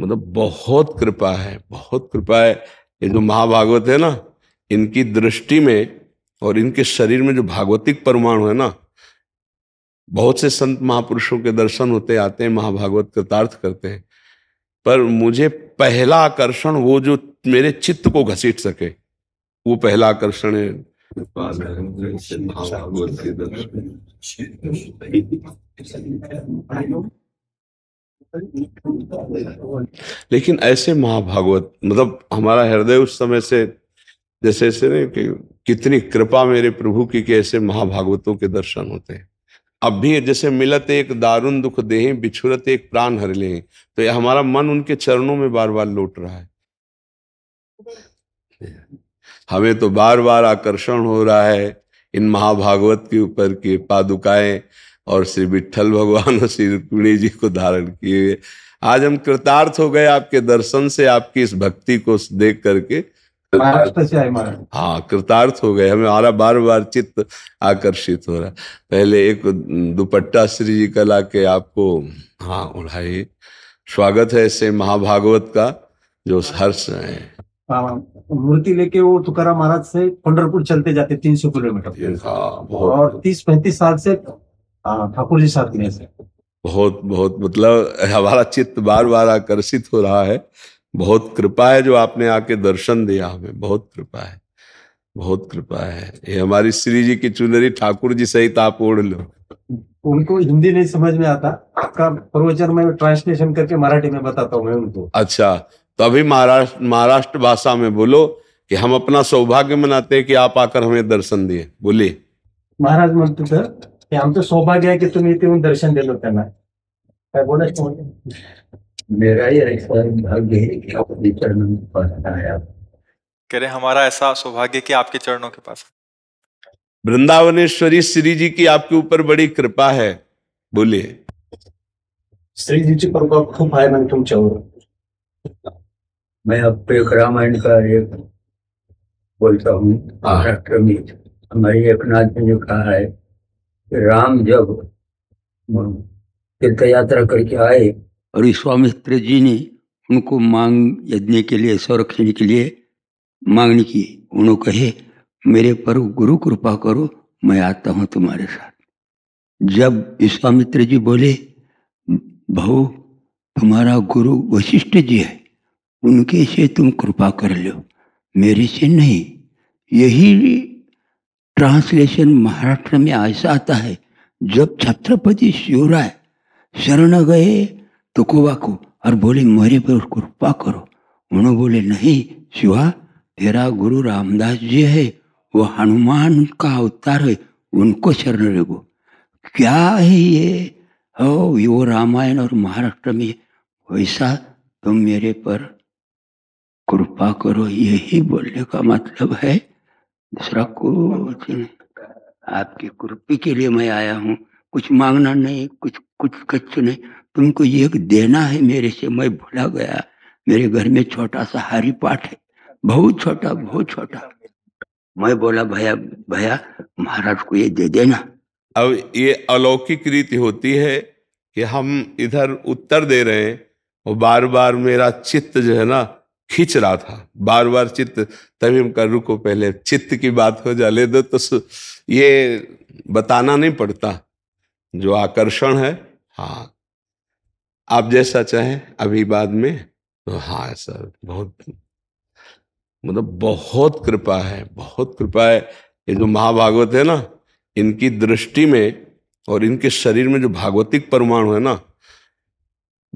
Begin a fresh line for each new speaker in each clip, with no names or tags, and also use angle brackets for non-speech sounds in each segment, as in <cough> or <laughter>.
मतलब बहुत कृपा है बहुत कृपा है ये जो महाभागवत है ना इनकी दृष्टि में और इनके शरीर में जो भागवतिक परमाणु है ना बहुत से संत महापुरुषों के दर्शन होते आते हैं महाभागवत कृतार्थ करते हैं पर मुझे पहला आकर्षण वो जो मेरे चित्त को घसीट सके वो पहला आकर्षण है महाभागवत के दर्शन लेकिन ऐसे महाभागवत मतलब हमारा हृदय उस समय से जैसे ऐसे नहीं कि कितनी कृपा मेरे प्रभु की कि ऐसे महाभागवतों के दर्शन होते हैं अब भी जैसे मिलत एक दारुण दुख देहे बिछुरत एक प्राण हर ले तो यह हमारा मन उनके चरणों में बार बार लौट रहा है हमें तो बार बार आकर्षण हो रहा है इन महाभागवत के ऊपर के पादुकाएं और श्री विठल भगवान और श्री रुक्मिणी जी को धारण किए हुए आज हम कृतार्थ हो गए आपके दर्शन से आपकी इस भक्ति को देख करके
हाँ
कृतार्थ हो गए हमारा बार बार चित्त आकर्षित हो रहा पहले एक दुपट्टा श्री जी का के आपको हाँ उड़ाइए स्वागत है ऐसे महाभागवत का जो हर्ष है
हाँ, मूर्ति लेके वो तुकारा महाराज से पंडरपुर चलते जाते तीन सौ किलोमीटर हाँ, और तीस पैंतीस साल से ठाकुर
जी साथ थे बहुत बहुत मतलब हमारा चित्त बार बार आकर्षित हो रहा है बहुत कृपा है जो आपने आके दर्शन दिया हमें बहुत कृपा है बहुत कृपा है ये हमारी श्री जी की चुनरी ठाकुर जी सहित आप ओढ़ लो
उनको हिंदी नहीं समझ में आता आपका प्रवचन में ट्रांसलेशन करके मराठी में बताता हूँ मैं
उनको अच्छा तो अभी महाराष्ट्र महाराष्ट्र भाषा में बोलो कि हम अपना सौभाग्य मनाते हैं कि आप आकर हमें दर्शन दिए बोलिए
महाराज मंत्री सर हे तो सौभाग्य है कि तुम्ही इथे दर्शन दे त्यांना काय मेरा ये कह रहे हमारा ऐसा सौभाग्य
कि आपके चरणों के पास वृंदावनेश्वरी श्री जी की आपके ऊपर बड़ी कृपा है बोलिए
श्रीजीची कृपा खूप आहे म्हणजे तुमच्यावर मैं अब एक रामायण का एक बोलता हूँ महाराष्ट्र में एक नाथ ने जो कहा है राम जब तीर्थ यात्रा करके आए और विश्वामित्र जी ने उनको मांग यज्ञ के लिए संरक्षण के लिए मांगने की उन्होंने कहे मेरे पर गुरु कृपा करो मैं आता हूँ तुम्हारे साथ जब विश्वामित्र जी बोले भाऊ तुम्हारा गुरु वशिष्ठ जी है उनके से तुम कृपा कर लो मेरे से नहीं यही ट्रांसलेशन महाराष्ट्र में ऐसा आता है जब छत्रपति शिवराय शरण गए तो तो को और बोले मेरे पर कृपा करो उन्होंने बोले नहीं शिवा तेरा गुरु रामदास जी है वो हनुमान का अवतार है उनको शरण रेगो क्या है ये हो वो रामायण और महाराष्ट्र में वैसा तुम तो मेरे पर कृपा करो यही बोलने का मतलब है दूसरा कुछ आपकी कुर्पी के लिए मैं आया हूँ कुछ मांगना नहीं कुछ कुछ कुछ नहीं तुमको ये देना है मेरे से मैं भुला गया मेरे घर में छोटा सा हरी पाठ है बहुत छोटा बहुत छोटा
मैं बोला भैया भैया
महाराज को ये दे देना
अब ये अलौकिक रीति होती है कि हम इधर उत्तर दे रहे हैं और बार बार मेरा चित्त जो है ना खींच रहा था बार बार चित्त तभी हम कर रुको पहले चित्त की बात हो जा ले दो तो ये बताना नहीं पड़ता जो आकर्षण है हाँ आप जैसा चाहें अभी बाद में तो हाँ सर बहुत मतलब बहुत कृपा है बहुत कृपा है ये जो महाभागवत है ना इनकी दृष्टि में और इनके शरीर में जो भागवतिक परमाणु है ना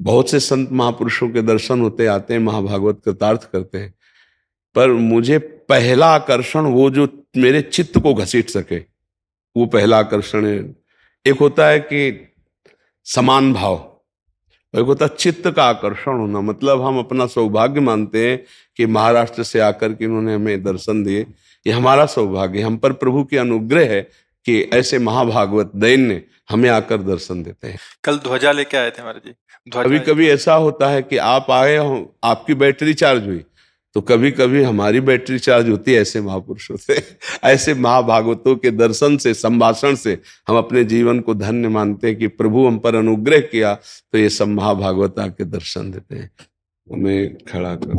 बहुत से संत महापुरुषों के दर्शन होते आते हैं महाभागवत कृतार्थ करते हैं पर मुझे पहला आकर्षण वो जो मेरे चित्त को घसीट सके वो पहला आकर्षण है एक होता है कि समान भाव एक होता है चित्त का आकर्षण होना मतलब हम अपना सौभाग्य मानते हैं कि महाराष्ट्र से आकर के उन्होंने हमें दर्शन दिए ये हमारा सौभाग्य हम पर प्रभु की अनुग्रह है कि ऐसे महाभागवत दैन्य हमें आकर दर्शन देते हैं
कल ध्वजा लेके आए थे हमारे जी कभी कभी
ऐसा होता है कि आप आए हो आपकी बैटरी चार्ज हुई तो कभी कभी हमारी बैटरी चार्ज होती है ऐसे महापुरुषों से ऐसे महाभागवतों के दर्शन से संभाषण से हम अपने जीवन को धन्य मानते हैं कि प्रभु हम पर अनुग्रह किया तो ये सब महाभागवत आके दर्शन देते हैं उन्हें खड़ा कर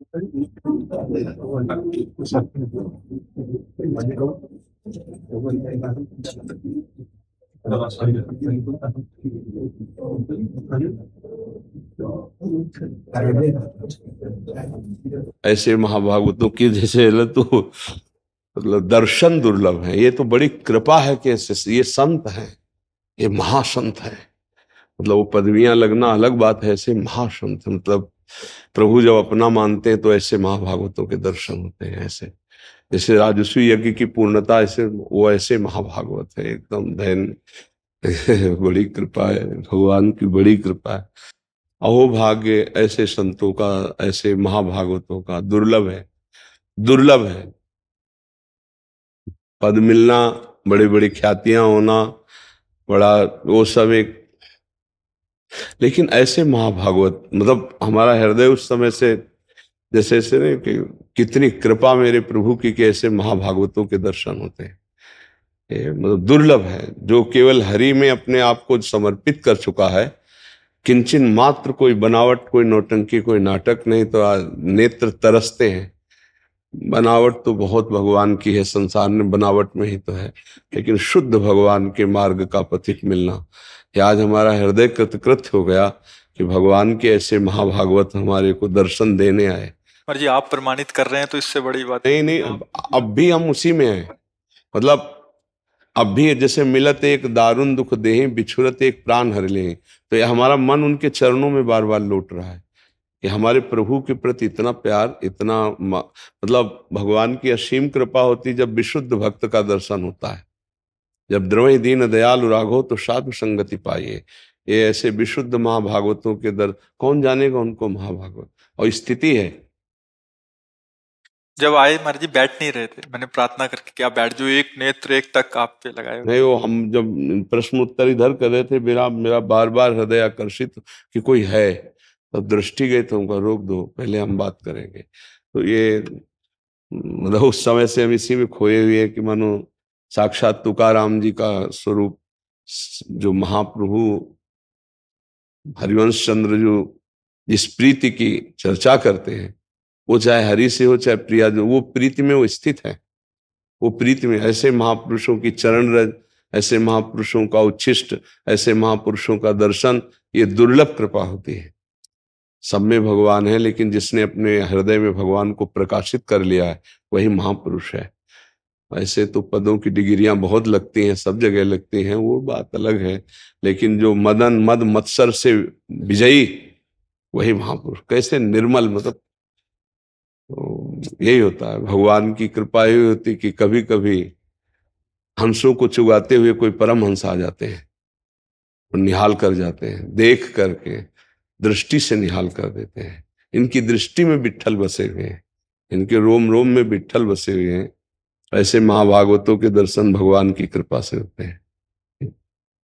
ऐसे महाभागवतों के जैसे तो मतलब दर्शन दुर्लभ है ये तो बड़ी कृपा है कि ये संत हैं ये महासंत है मतलब वो पदवियां लगना अलग बात है ऐसे महासंत मतलब प्रभु जब अपना मानते हैं तो ऐसे महाभागवतों के दर्शन होते हैं ऐसे जैसे राजस्वी यज्ञ की पूर्णता ऐसे वो ऐसे महाभागवत है एकदम धैन <laughs> बड़ी कृपा है भगवान की बड़ी कृपा है अहोभाग्य ऐसे संतों का ऐसे महाभागवतों का दुर्लभ है दुर्लभ है पद मिलना बड़ी बड़ी ख्यातियां होना बड़ा वो सब एक लेकिन ऐसे महाभागवत मतलब हमारा हृदय उस समय से जैसे ऐसे नहीं कि कितनी कृपा मेरे प्रभु की कि ऐसे महाभागवतों के दर्शन होते हैं ये मतलब दुर्लभ है जो केवल हरि में अपने आप को समर्पित कर चुका है किंचन मात्र कोई बनावट कोई नौटंकी कोई नाटक नहीं तो आज नेत्र तरसते हैं बनावट तो बहुत भगवान की है संसार में बनावट में ही तो है लेकिन शुद्ध भगवान के मार्ग का पथिक मिलना कि आज हमारा हृदय कृतकृत हो गया कि भगवान के ऐसे महाभागवत हमारे को दर्शन देने आए पर जी आप प्रमाणित कर रहे हैं तो इससे बड़ी बात नहीं नहीं अब, अब भी हम उसी में हैं मतलब अब भी जैसे मिलत एक दारुण दुख दे बिछुरत एक प्राण हर ले तो यह हमारा मन उनके चरणों में बार बार लौट रहा है कि हमारे प्रभु के प्रति इतना प्यार इतना मतलब भगवान की असीम कृपा होती जब विशुद्ध भक्त का दर्शन होता है जब द्रवई दीन दयालु राघो तो साधु संगति पाइए ये ऐसे विशुद्ध महाभागवतों के दर कौन जानेगा उनको महाभागवत और स्थिति है
जब आए महाराज जी बैठ नहीं रहे थे मैंने प्रार्थना करके क्या बैठ जो एक नेत्र एक तक आप पे लगाए नहीं वो
हम जब प्रश्न उत्तर इधर कर रहे थे मेरा मेरा बार बार हृदय आकर्षित कि कोई है तब दृष्टि गए तो उनका रोक दो पहले हम बात करेंगे तो ये मतलब उस समय से हम इसी में खोए हुए कि मानो साक्षात तुकाराम जी का स्वरूप जो महाप्रभु हरिवंश चंद्र जो जिस प्रीति की चर्चा करते हैं वो चाहे हरि से हो चाहे प्रिया जो वो प्रीति में वो स्थित है वो प्रीति में ऐसे महापुरुषों की चरण रज ऐसे महापुरुषों का उच्छिष्ट ऐसे महापुरुषों का दर्शन ये दुर्लभ कृपा होती है सब में भगवान है लेकिन जिसने अपने हृदय में भगवान को प्रकाशित कर लिया है वही महापुरुष है ऐसे तो पदों की डिग्रियां बहुत लगती हैं सब जगह लगती हैं वो बात अलग है लेकिन जो मदन मद मत्सर से विजयी वही महापुरुष कैसे निर्मल मतलब तो यही होता है भगवान की कृपा यही होती कि कभी कभी हंसों को चुगाते हुए कोई परम हंस आ जाते हैं और निहाल कर जाते हैं देख करके दृष्टि से निहाल कर देते हैं इनकी दृष्टि में बिठल बसे हुए हैं इनके रोम रोम में बिठल बसे हुए हैं ऐसे महाभागवतों के दर्शन भगवान की कृपा से होते हैं